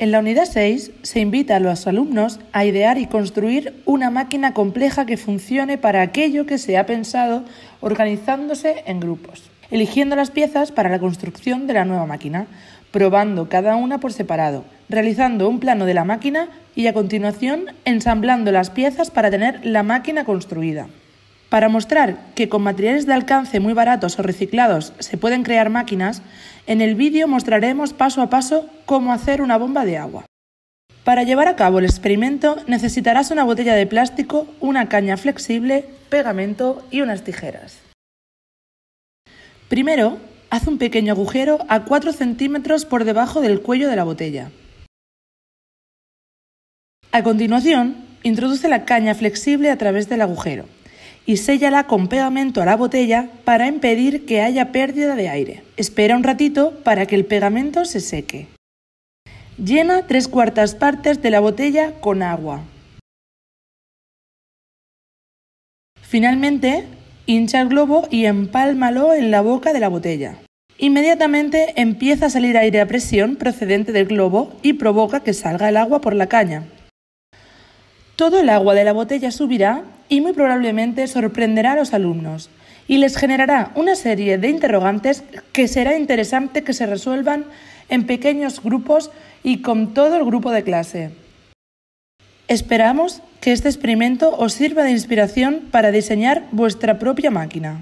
En la unidad 6 se invita a los alumnos a idear y construir una máquina compleja que funcione para aquello que se ha pensado organizándose en grupos, eligiendo las piezas para la construcción de la nueva máquina, probando cada una por separado, realizando un plano de la máquina y a continuación ensamblando las piezas para tener la máquina construida. Para mostrar que con materiales de alcance muy baratos o reciclados se pueden crear máquinas, en el vídeo mostraremos paso a paso cómo hacer una bomba de agua. Para llevar a cabo el experimento necesitarás una botella de plástico, una caña flexible, pegamento y unas tijeras. Primero, haz un pequeño agujero a 4 centímetros por debajo del cuello de la botella. A continuación, introduce la caña flexible a través del agujero y séllala con pegamento a la botella para impedir que haya pérdida de aire. Espera un ratito para que el pegamento se seque. Llena tres cuartas partes de la botella con agua. Finalmente, hincha el globo y empálmalo en la boca de la botella. Inmediatamente empieza a salir aire a presión procedente del globo y provoca que salga el agua por la caña. Todo el agua de la botella subirá y muy probablemente sorprenderá a los alumnos y les generará una serie de interrogantes que será interesante que se resuelvan en pequeños grupos y con todo el grupo de clase. Esperamos que este experimento os sirva de inspiración para diseñar vuestra propia máquina.